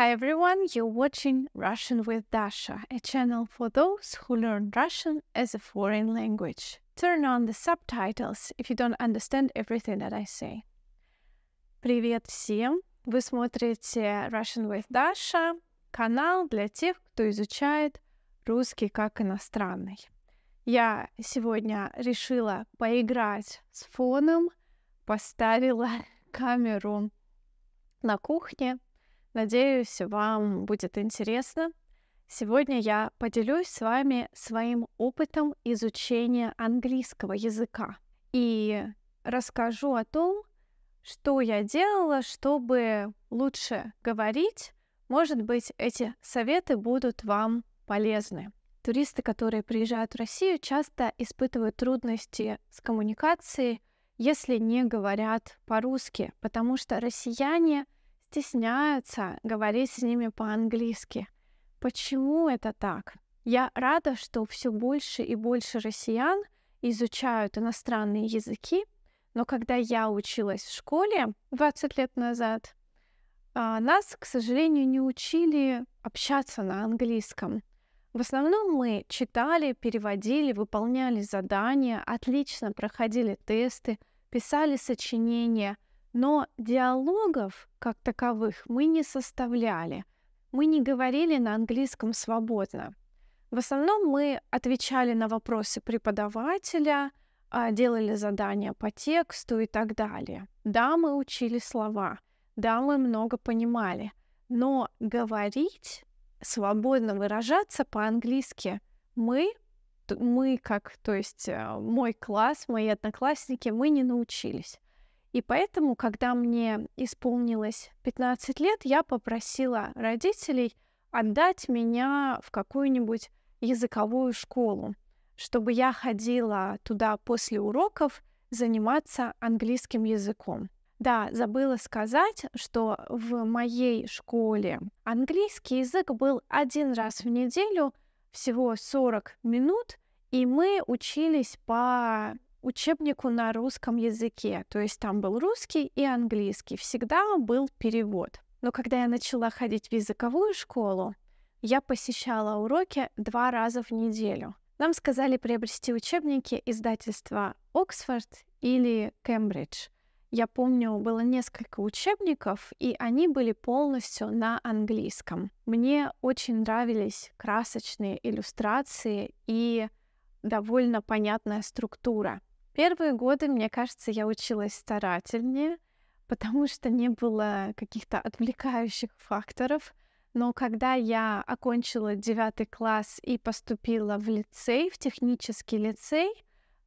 Hi everyone, you're watching Russian with Dasha, a channel for those who learn Russian as a foreign language. Turn on the subtitles if you don't understand everything that I say. Привет всем! Вы смотрите Russian with Dasha, канал для тех, кто изучает русский как иностранный. Я сегодня решила поиграть с фоном, поставила камеру на кухне, Надеюсь, вам будет интересно. Сегодня я поделюсь с вами своим опытом изучения английского языка и расскажу о том, что я делала, чтобы лучше говорить. Может быть, эти советы будут вам полезны. Туристы, которые приезжают в Россию, часто испытывают трудности с коммуникацией, если не говорят по-русски, потому что россияне — стесняются говорить с ними по-английски. Почему это так? Я рада, что все больше и больше россиян изучают иностранные языки, но когда я училась в школе 20 лет назад, а, нас, к сожалению, не учили общаться на английском. В основном мы читали, переводили, выполняли задания, отлично проходили тесты, писали сочинения — но диалогов как таковых мы не составляли. Мы не говорили на английском свободно. В основном мы отвечали на вопросы преподавателя, а, делали задания по тексту и так далее. Да, мы учили слова, да, мы много понимали, но говорить, свободно выражаться по-английски мы, мы как, то есть э, мой класс, мои одноклассники, мы не научились. И поэтому, когда мне исполнилось 15 лет, я попросила родителей отдать меня в какую-нибудь языковую школу, чтобы я ходила туда после уроков заниматься английским языком. Да, забыла сказать, что в моей школе английский язык был один раз в неделю, всего 40 минут, и мы учились по учебнику на русском языке. То есть там был русский и английский. Всегда был перевод. Но когда я начала ходить в языковую школу, я посещала уроки два раза в неделю. Нам сказали приобрести учебники издательства Оксфорд или Кембридж. Я помню, было несколько учебников, и они были полностью на английском. Мне очень нравились красочные иллюстрации и довольно понятная структура. Первые годы, мне кажется, я училась старательнее, потому что не было каких-то отвлекающих факторов. Но когда я окончила девятый класс и поступила в лицей, в технический лицей,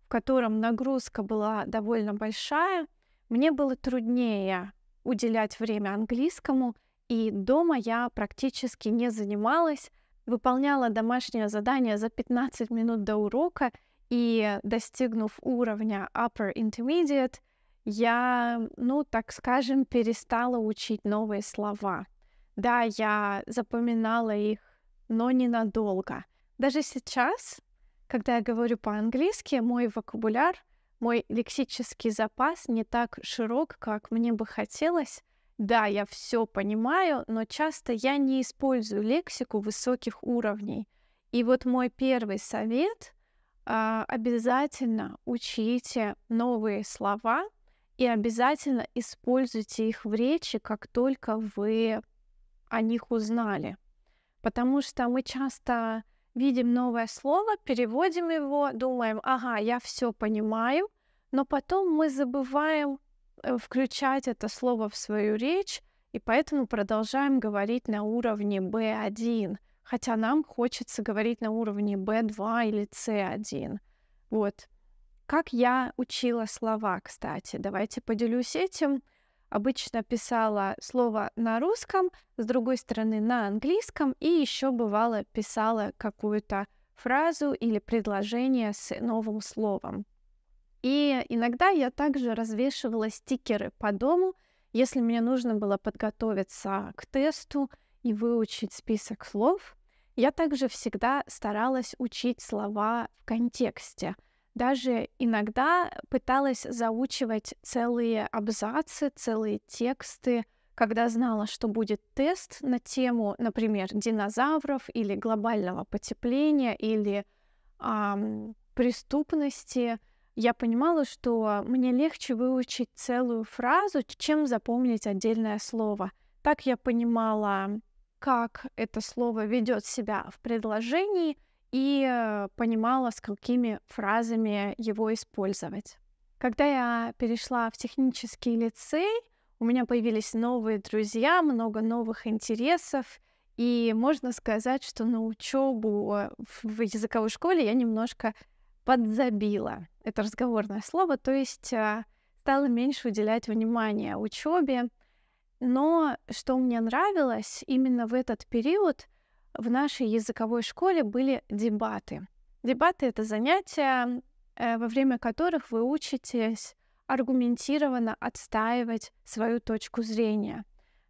в котором нагрузка была довольно большая, мне было труднее уделять время английскому, и дома я практически не занималась, выполняла домашнее задание за 15 минут до урока и достигнув уровня upper intermediate, я, ну, так скажем, перестала учить новые слова. Да, я запоминала их, но ненадолго. Даже сейчас, когда я говорю по-английски, мой вокабуляр, мой лексический запас не так широк, как мне бы хотелось. Да, я все понимаю, но часто я не использую лексику высоких уровней. И вот мой первый совет — а, обязательно учите новые слова и обязательно используйте их в речи, как только вы о них узнали. Потому что мы часто видим новое слово, переводим его, думаем, ага, я все понимаю, но потом мы забываем э, включать это слово в свою речь, и поэтому продолжаем говорить на уровне B1, хотя нам хочется говорить на уровне B2 или C1. Вот. Как я учила слова, кстати. Давайте поделюсь этим. Обычно писала слово на русском, с другой стороны на английском, и еще бывало писала какую-то фразу или предложение с новым словом. И иногда я также развешивала стикеры по дому, если мне нужно было подготовиться к тесту, и выучить список слов, я также всегда старалась учить слова в контексте. Даже иногда пыталась заучивать целые абзацы, целые тексты, когда знала, что будет тест на тему, например, динозавров или глобального потепления или эм, преступности, я понимала, что мне легче выучить целую фразу, чем запомнить отдельное слово. Так я понимала как это слово ведет себя в предложении и э, понимала, с какими фразами его использовать. Когда я перешла в технический лицей, у меня появились новые друзья, много новых интересов, и можно сказать, что на учебу э, в языковой школе я немножко подзабила. Это разговорное слово, то есть э, стала меньше уделять внимания учебе, но что мне нравилось, именно в этот период в нашей языковой школе были дебаты. Дебаты — это занятия, э, во время которых вы учитесь аргументированно отстаивать свою точку зрения.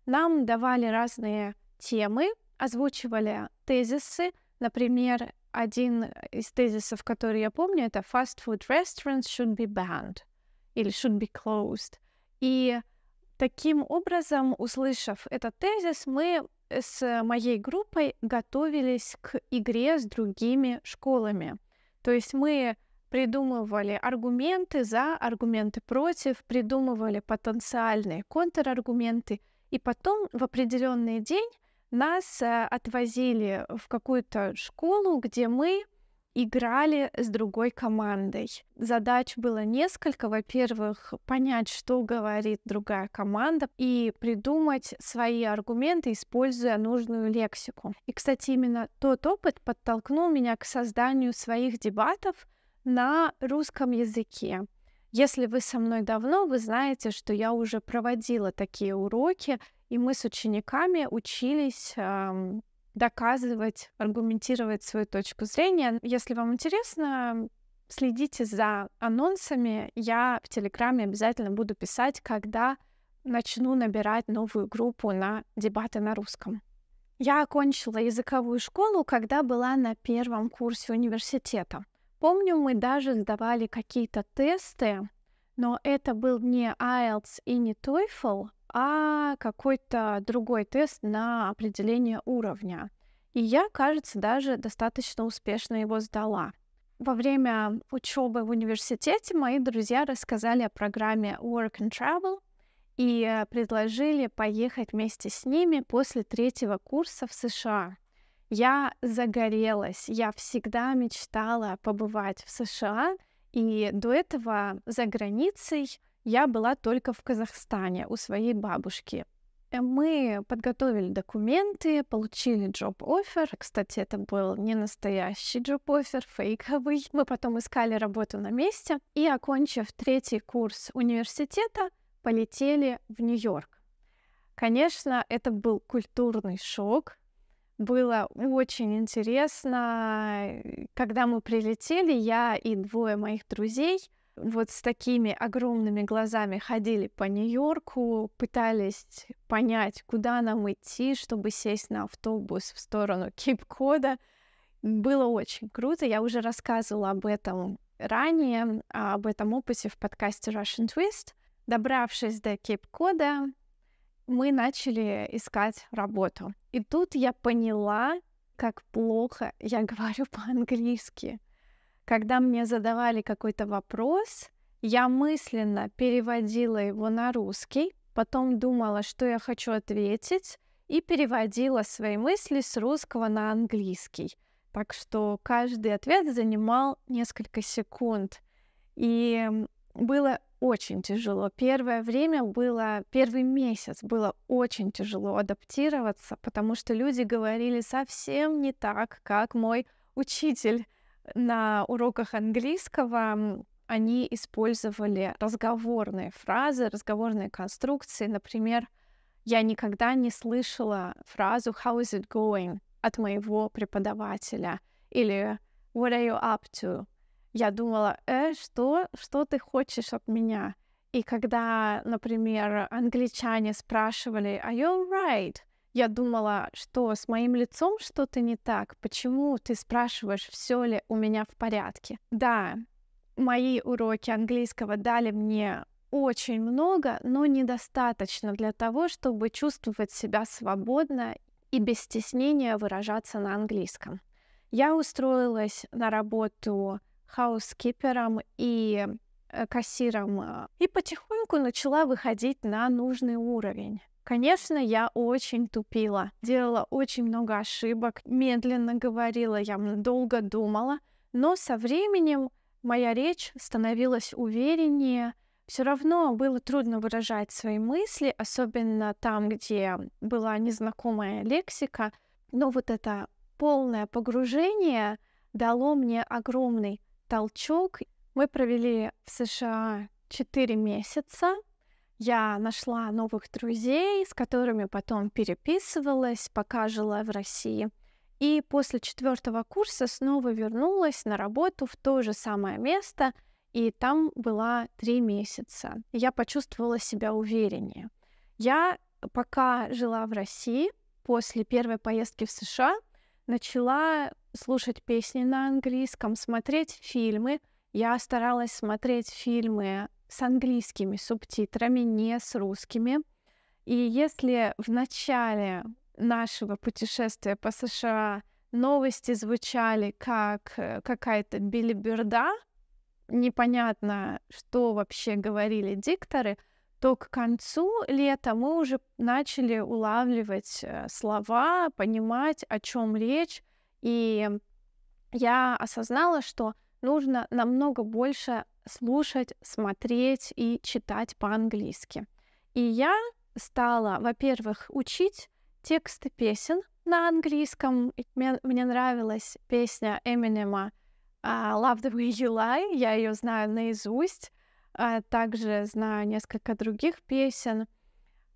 Нам давали разные темы, озвучивали тезисы. Например, один из тезисов, который я помню, это «Fast food restaurants should be banned» или «should be closed». И Таким образом, услышав этот тезис, мы с моей группой готовились к игре с другими школами. То есть мы придумывали аргументы за, аргументы против, придумывали потенциальные контраргументы, и потом в определенный день нас э, отвозили в какую-то школу, где мы играли с другой командой. Задач было несколько. Во-первых, понять, что говорит другая команда, и придумать свои аргументы, используя нужную лексику. И, кстати, именно тот опыт подтолкнул меня к созданию своих дебатов на русском языке. Если вы со мной давно, вы знаете, что я уже проводила такие уроки, и мы с учениками учились эм, доказывать, аргументировать свою точку зрения. Если вам интересно, следите за анонсами. Я в Телеграме обязательно буду писать, когда начну набирать новую группу на дебаты на русском. Я окончила языковую школу, когда была на первом курсе университета. Помню, мы даже сдавали какие-то тесты, но это был не IELTS и не TOEFL, а какой-то другой тест на определение уровня. И я, кажется, даже достаточно успешно его сдала. Во время учебы в университете мои друзья рассказали о программе Work and Travel и предложили поехать вместе с ними после третьего курса в США. Я загорелась, я всегда мечтала побывать в США, и до этого за границей я была только в Казахстане у своей бабушки. Э, мы подготовили документы, получили джоб-офер. Кстати, это был не настоящий джоб-офер, фейковый. Мы потом искали работу на месте и, окончив третий курс университета, полетели в Нью-Йорк. Конечно, это был культурный шок. Было очень интересно. Когда мы прилетели, я и двое моих друзей — вот с такими огромными глазами ходили по Нью-Йорку, пытались понять, куда нам идти, чтобы сесть на автобус в сторону Кейп-Кода. Было очень круто. Я уже рассказывала об этом ранее, а, об этом опыте в подкасте Russian Twist. Добравшись до Кейп-Кода, мы начали искать работу. И тут я поняла, как плохо я говорю по-английски когда мне задавали какой-то вопрос, я мысленно переводила его на русский, потом думала, что я хочу ответить, и переводила свои мысли с русского на английский. Так что каждый ответ занимал несколько секунд. И было очень тяжело. Первое время было, первый месяц было очень тяжело адаптироваться, потому что люди говорили совсем не так, как мой учитель на уроках английского они использовали разговорные фразы, разговорные конструкции. Например, я никогда не слышала фразу «How is it going?» от моего преподавателя или «What are you up to?» Я думала, э, что, что ты хочешь от меня? И когда, например, англичане спрашивали «Are you alright?» я думала, что с моим лицом что-то не так, почему ты спрашиваешь, все ли у меня в порядке. Да, мои уроки английского дали мне очень много, но недостаточно для того, чтобы чувствовать себя свободно и без стеснения выражаться на английском. Я устроилась на работу хаускипером и э, кассиром э, и потихоньку начала выходить на нужный уровень. Конечно, я очень тупила, делала очень много ошибок, медленно говорила, я долго думала, но со временем моя речь становилась увереннее, все равно было трудно выражать свои мысли, особенно там, где была незнакомая лексика, но вот это полное погружение дало мне огромный толчок. Мы провели в США 4 месяца, я нашла новых друзей, с которыми потом переписывалась, пока жила в России. И после четвертого курса снова вернулась на работу в то же самое место, и там была три месяца. Я почувствовала себя увереннее. Я э, пока жила в России, после первой поездки в США, начала слушать песни на английском, смотреть фильмы. Я старалась смотреть фильмы с английскими субтитрами, не с русскими. И если в начале нашего путешествия по США новости звучали как э, какая-то билиберда, непонятно, что вообще говорили дикторы, то к концу лета мы уже начали улавливать э, слова, понимать, о чем речь. И я осознала, что нужно намного больше слушать, смотреть и читать по-английски. И я стала, во-первых, учить тексты песен на английском. Мне, мне нравилась песня Эминема uh, Love the Way You Lie, я ее знаю наизусть. Uh, также знаю несколько других песен.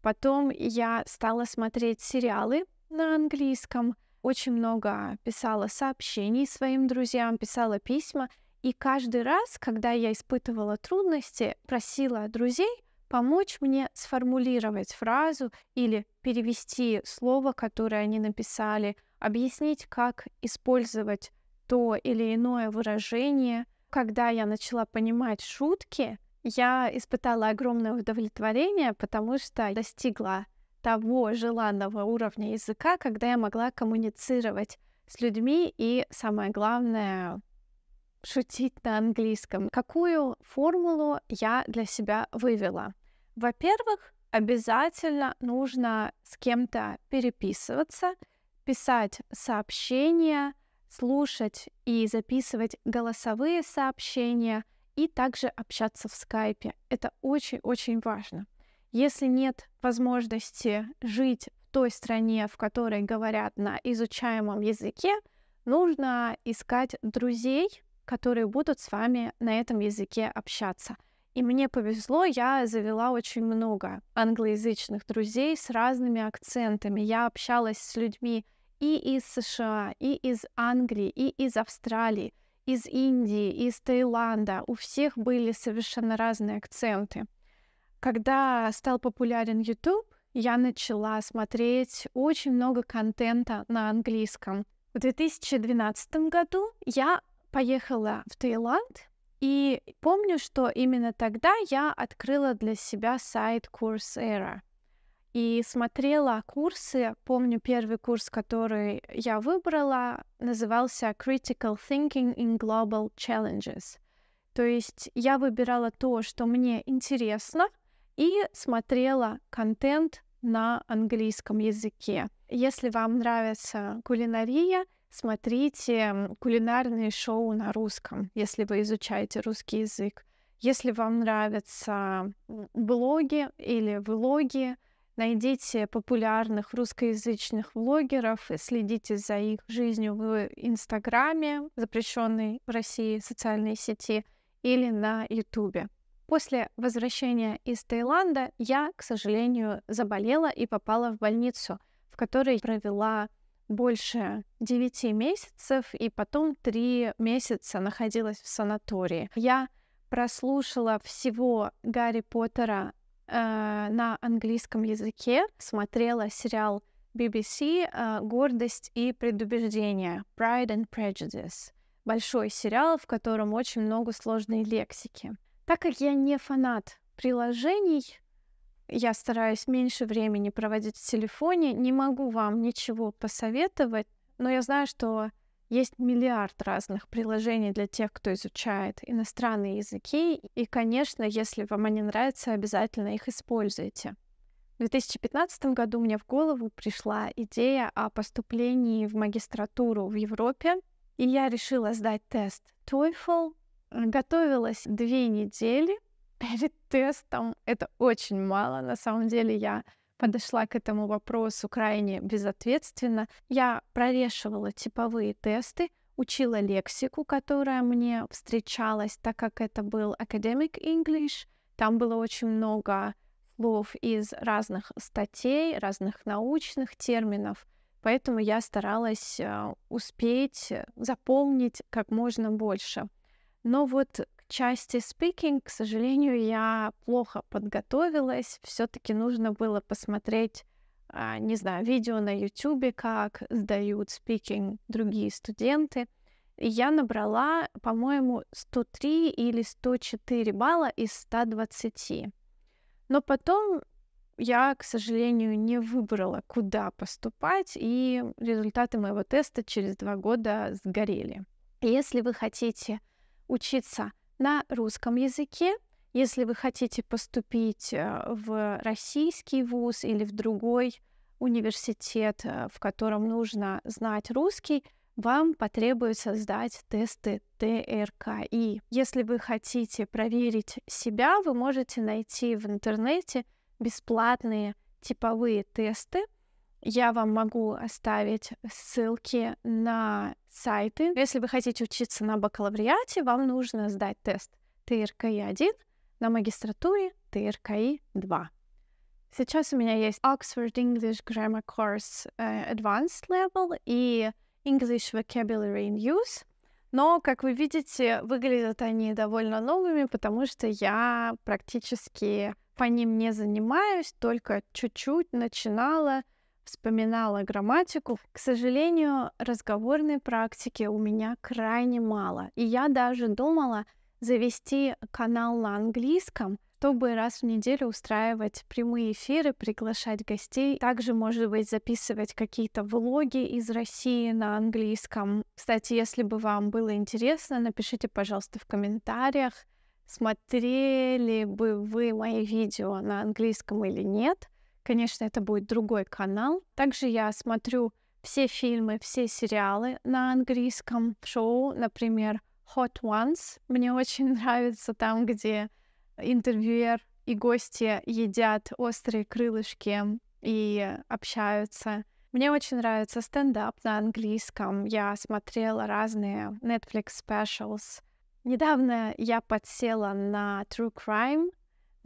Потом я стала смотреть сериалы на английском. Очень много писала сообщений своим друзьям, писала письма. И каждый раз, когда я испытывала трудности, просила друзей помочь мне сформулировать фразу или перевести слово, которое они написали, объяснить, как использовать то или иное выражение. Когда я начала понимать шутки, я испытала огромное удовлетворение, потому что достигла того желанного уровня языка, когда я могла коммуницировать с людьми и, самое главное, шутить на английском. Какую формулу я для себя вывела? Во-первых, обязательно нужно с кем-то переписываться, писать сообщения, слушать и записывать голосовые сообщения и также общаться в скайпе. Это очень-очень важно. Если нет возможности жить в той стране, в которой говорят на изучаемом языке, нужно искать друзей, которые будут с вами на этом языке общаться. И мне повезло, я завела очень много англоязычных друзей с разными акцентами. Я общалась с людьми и из США, и из Англии, и из Австралии, из Индии, из Таиланда. У всех были совершенно разные акценты. Когда стал популярен YouTube, я начала смотреть очень много контента на английском. В 2012 году я поехала в Таиланд, и помню, что именно тогда я открыла для себя сайт Coursera и смотрела курсы. Помню, первый курс, который я выбрала, назывался Critical Thinking in Global Challenges. То есть я выбирала то, что мне интересно, и смотрела контент на английском языке. Если вам нравится кулинария, смотрите кулинарные шоу на русском, если вы изучаете русский язык. Если вам нравятся блоги или влоги, найдите популярных русскоязычных блогеров и следите за их жизнью в Инстаграме, запрещенной в России социальной сети, или на Ютубе. После возвращения из Таиланда я, к сожалению, заболела и попала в больницу, в которой провела больше 9 месяцев и потом 3 месяца находилась в санатории. Я прослушала всего Гарри Поттера э, на английском языке, смотрела сериал BBC э, «Гордость и предубеждение» Pride and Prejudice. Большой сериал, в котором очень много сложной лексики. Так как я не фанат приложений, я стараюсь меньше времени проводить в телефоне. Не могу вам ничего посоветовать, но я знаю, что есть миллиард разных приложений для тех, кто изучает иностранные языки. И, конечно, если вам они нравятся, обязательно их используйте. В 2015 году мне в голову пришла идея о поступлении в магистратуру в Европе, и я решила сдать тест TOEFL. Готовилась две недели, перед тестом. Это очень мало. На самом деле я подошла к этому вопросу крайне безответственно. Я прорешивала типовые тесты, учила лексику, которая мне встречалась, так как это был Academic English. Там было очень много слов из разных статей, разных научных терминов. Поэтому я старалась э, успеть э, запомнить как можно больше. Но вот части speaking, к сожалению, я плохо подготовилась. Все-таки нужно было посмотреть, а, не знаю, видео на YouTube, как сдают speaking другие студенты. я набрала, по-моему, 103 или 104 балла из 120. Но потом я, к сожалению, не выбрала, куда поступать, и результаты моего теста через два года сгорели. Если вы хотите учиться на русском языке. Если вы хотите поступить э, в российский вуз или в другой университет, э, в котором нужно знать русский, вам потребуется сдать тесты ТРКИ. Если вы хотите проверить себя, вы можете найти в интернете бесплатные типовые тесты. Я вам могу оставить ссылки на сайты. Если вы хотите учиться на бакалавриате, вам нужно сдать тест ТРКИ-1, на магистратуре ТРКИ-2. Сейчас у меня есть Oxford English Grammar Course uh, Advanced Level и English Vocabulary in Use. Но, как вы видите, выглядят они довольно новыми, потому что я практически по ним не занимаюсь, только чуть-чуть начинала вспоминала грамматику. К сожалению, разговорной практики у меня крайне мало. И я даже думала завести канал на английском, чтобы раз в неделю устраивать прямые эфиры, приглашать гостей. Также, может быть, записывать какие-то влоги из России на английском. Кстати, если бы вам было интересно, напишите, пожалуйста, в комментариях, смотрели бы вы мои видео на английском или нет — Конечно, это будет другой канал. Также я смотрю все фильмы, все сериалы на английском шоу, например, Hot Ones. Мне очень нравится там, где интервьюер и гости едят острые крылышки и общаются. Мне очень нравится стендап на английском. Я смотрела разные Netflix specials. Недавно я подсела на True Crime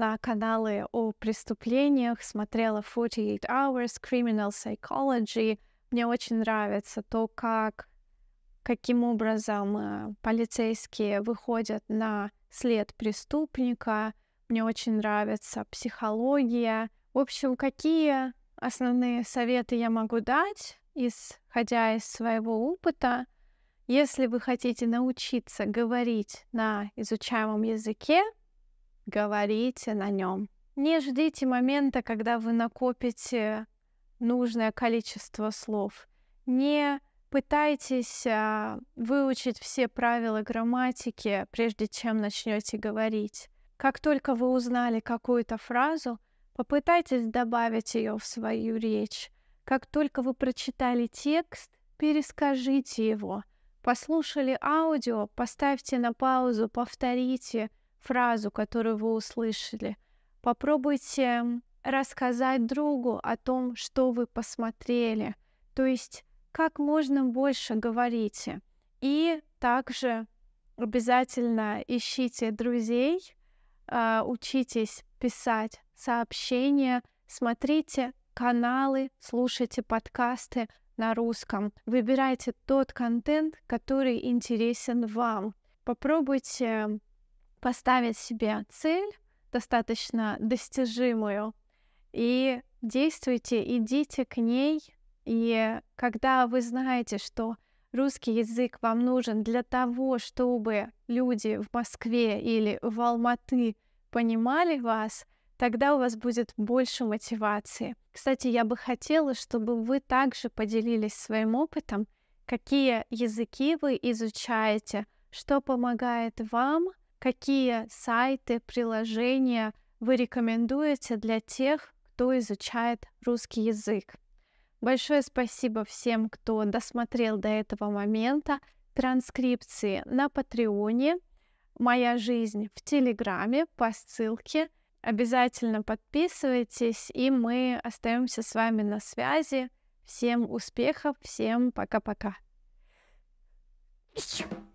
на каналы о преступлениях, смотрела 48 Hours, Criminal Psychology. Мне очень нравится то, как, каким образом э, полицейские выходят на след преступника. Мне очень нравится психология. В общем, какие основные советы я могу дать, исходя из своего опыта? Если вы хотите научиться говорить на изучаемом языке, говорите на нем. Не ждите момента, когда вы накопите нужное количество слов. Не пытайтесь а, выучить все правила грамматики, прежде чем начнете говорить. Как только вы узнали какую-то фразу, попытайтесь добавить ее в свою речь. Как только вы прочитали текст, перескажите его. Послушали аудио, поставьте на паузу, повторите – фразу, которую вы услышали. Попробуйте рассказать другу о том, что вы посмотрели. То есть как можно больше говорите. И также обязательно ищите друзей, э, учитесь писать сообщения, смотрите каналы, слушайте подкасты на русском. Выбирайте тот контент, который интересен вам. Попробуйте поставить себе цель, достаточно достижимую, и действуйте, идите к ней. И когда вы знаете, что русский язык вам нужен для того, чтобы люди в Москве или в Алматы понимали вас, тогда у вас будет больше мотивации. Кстати, я бы хотела, чтобы вы также поделились своим опытом, какие языки вы изучаете, что помогает вам — какие сайты, приложения вы рекомендуете для тех, кто изучает русский язык. Большое спасибо всем, кто досмотрел до этого момента. Транскрипции на Патреоне, моя жизнь в Телеграме по ссылке. Обязательно подписывайтесь, и мы остаемся с вами на связи. Всем успехов, всем пока-пока. Thank you.